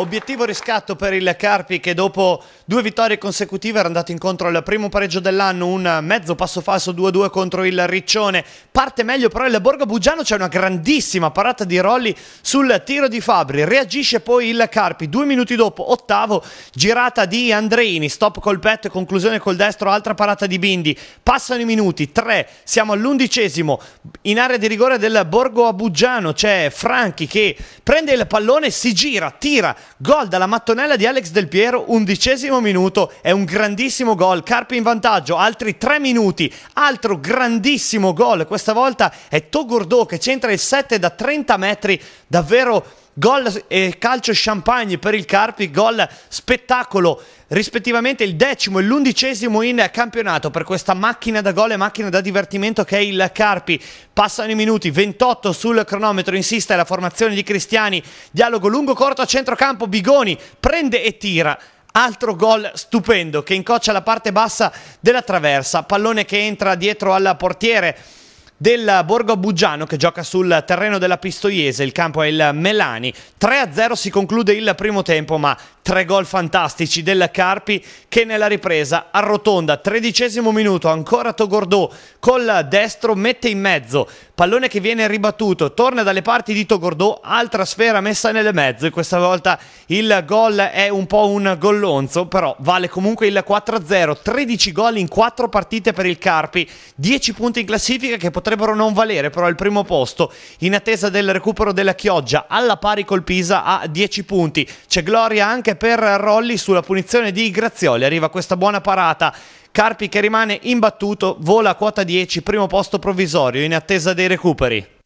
Obiettivo riscatto per il Carpi che dopo due vittorie consecutive era andato incontro al primo pareggio dell'anno, un mezzo passo falso 2-2 contro il Riccione. Parte meglio però il Borgo Bugiano, c'è una grandissima parata di Rolli sul tiro di Fabri. Reagisce poi il Carpi, due minuti dopo, ottavo, girata di Andreini, stop col petto, conclusione col destro, altra parata di Bindi. Passano i minuti, tre, siamo all'undicesimo, in area di rigore del Borgo a Bugiano c'è Franchi che prende il pallone, si gira, tira Gol dalla mattonella di Alex Del Piero, undicesimo minuto, è un grandissimo gol. Carpi in vantaggio, altri tre minuti, altro grandissimo gol. Questa volta è Togordo che centra il 7 da 30 metri, davvero gol e calcio champagne per il Carpi, gol spettacolo rispettivamente il decimo e l'undicesimo in campionato per questa macchina da gol e macchina da divertimento che è il Carpi. Passano i minuti, 28 sul cronometro, insiste la formazione di Cristiani, dialogo lungo corto a centrocampo, Bigoni prende e tira altro gol stupendo che incoccia la parte bassa della traversa, pallone che entra dietro al portiere del Borgo Buggiano che gioca sul terreno della Pistoiese, il campo è il Melani. 3-0 si conclude il primo tempo, ma tre gol fantastici del Carpi che nella ripresa arrotonda. Tredicesimo minuto, ancora Togordò col destro mette in mezzo, pallone che viene ribattuto, torna dalle parti di Togordò, altra sfera messa nel mezzo e questa volta il gol è un po' un gollonzo, però vale comunque il 4-0, 13 gol in 4 partite per il Carpi, 10 punti in classifica che potrebbero potrebbero non valere, però il primo posto in attesa del recupero della Chioggia alla pari col Pisa a 10 punti. C'è gloria anche per Rolli sulla punizione di Grazioli, arriva questa buona parata Carpi che rimane imbattuto, vola a quota 10, primo posto provvisorio in attesa dei recuperi.